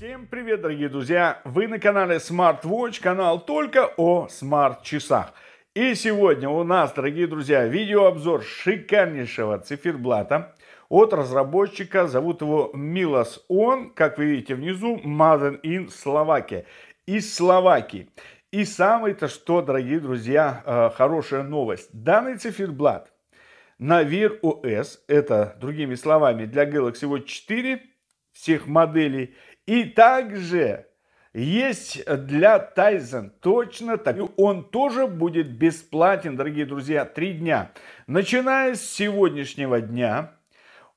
Всем привет, дорогие друзья! Вы на канале SmartWatch, канал только о смарт-часах. И сегодня у нас, дорогие друзья, видеообзор шикарнейшего циферблата от разработчика. Зовут его Милос Он, как вы видите внизу, Made in Словакия. Из Словакии. И самое-то что, дорогие друзья, э, хорошая новость. Данный циферблат на Wear OS, это, другими словами, для Galaxy Watch 4 всех моделей – и также есть для Тайзен точно так. И он тоже будет бесплатен, дорогие друзья, три дня. Начиная с сегодняшнего дня,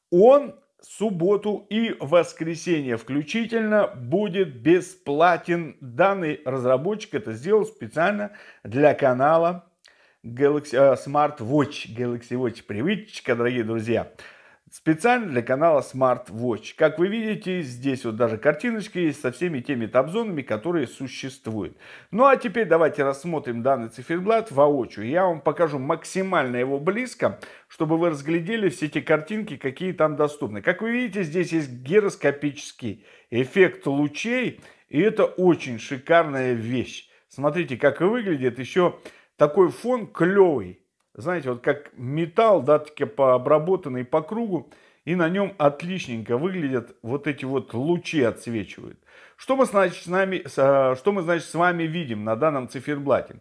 он субботу и воскресенье включительно будет бесплатен. Данный разработчик это сделал специально для канала Galaxy, э, Smart Watch, Galaxy Watch. Привычка, дорогие друзья. Специально для канала Smart Watch. Как вы видите, здесь вот даже картиночки есть со всеми теми табзонами, которые существуют. Ну а теперь давайте рассмотрим данный циферблат воочию. Я вам покажу максимально его близко, чтобы вы разглядели все эти картинки, какие там доступны. Как вы видите, здесь есть гироскопический эффект лучей. И это очень шикарная вещь. Смотрите, как выглядит еще такой фон клевый знаете, вот как металл, да, таки пообработанный по кругу, и на нем отличненько выглядят вот эти вот лучи отсвечивают. Что мы, значит, с нами, а, что мы, значит, с вами видим на данном циферблате?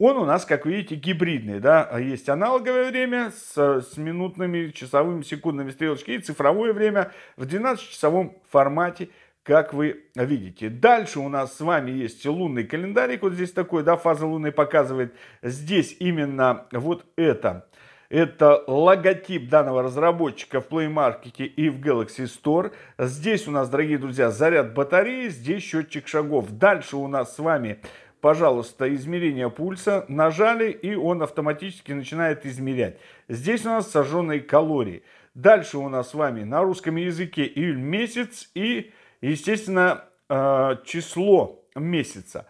Он у нас, как видите, гибридный, да, а есть аналоговое время с, с минутными, часовыми, секундными стрелочками и цифровое время в 12-часовом формате – как вы видите. Дальше у нас с вами есть лунный календарик, вот здесь такой, да, фаза луны показывает. Здесь именно вот это. Это логотип данного разработчика в Play Market и в Galaxy Store. Здесь у нас, дорогие друзья, заряд батареи, здесь счетчик шагов. Дальше у нас с вами пожалуйста, измерение пульса, нажали и он автоматически начинает измерять. Здесь у нас сожженные калории. Дальше у нас с вами на русском языке июль месяц и естественно, э, число месяца.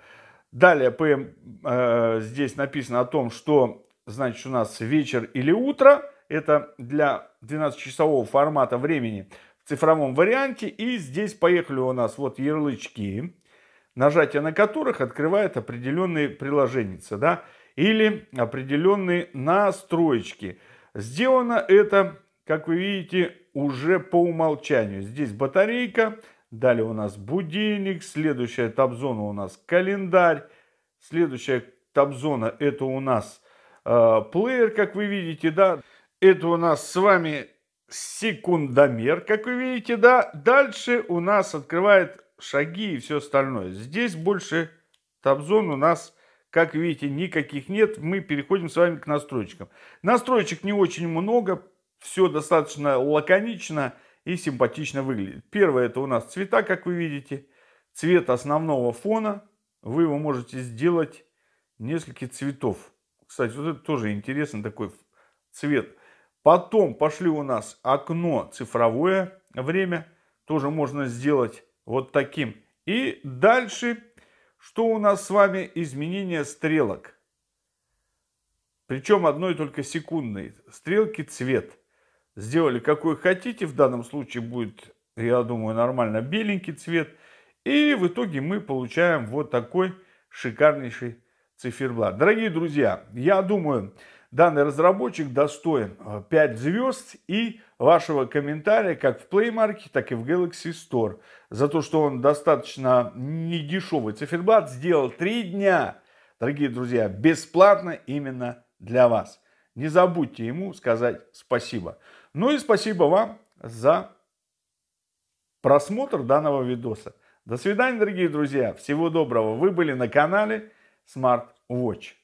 Далее ПМ э, здесь написано о том, что значит у нас вечер или утро. Это для 12-часового формата времени в цифровом варианте. И здесь поехали у нас вот ярлычки, нажатие на которых открывает определенные приложения, да, или определенные настроечки. Сделано это, как вы видите, уже по умолчанию. Здесь батарейка, Далее у нас будильник, следующая табзона у нас календарь, следующая табзона это у нас э, плеер, как вы видите, да. Это у нас с вами секундомер, как вы видите, да. Дальше у нас открывает шаги и все остальное. Здесь больше табзон у нас, как видите, никаких нет. Мы переходим с вами к настройкам. Настроечек не очень много, все достаточно лаконично и симпатично выглядит. Первое это у нас цвета, как вы видите. Цвет основного фона. Вы его можете сделать несколько цветов. Кстати, вот это тоже интересный такой цвет. Потом пошли у нас окно цифровое время. Тоже можно сделать вот таким. И дальше, что у нас с вами? Изменение стрелок. Причем одной только секундной. Стрелки цвет сделали какой хотите, в данном случае будет, я думаю, нормально беленький цвет. И в итоге мы получаем вот такой шикарнейший циферблат. Дорогие друзья, я думаю, данный разработчик достоин 5 э, звезд и вашего комментария как в Play Market, так и в Galaxy Store. За то, что он достаточно недешевый циферблат сделал 3 дня, дорогие друзья, бесплатно именно для вас. Не забудьте ему сказать спасибо. Ну и спасибо вам за просмотр данного видоса. До свидания, дорогие друзья. Всего доброго. Вы были на канале Smart Watch.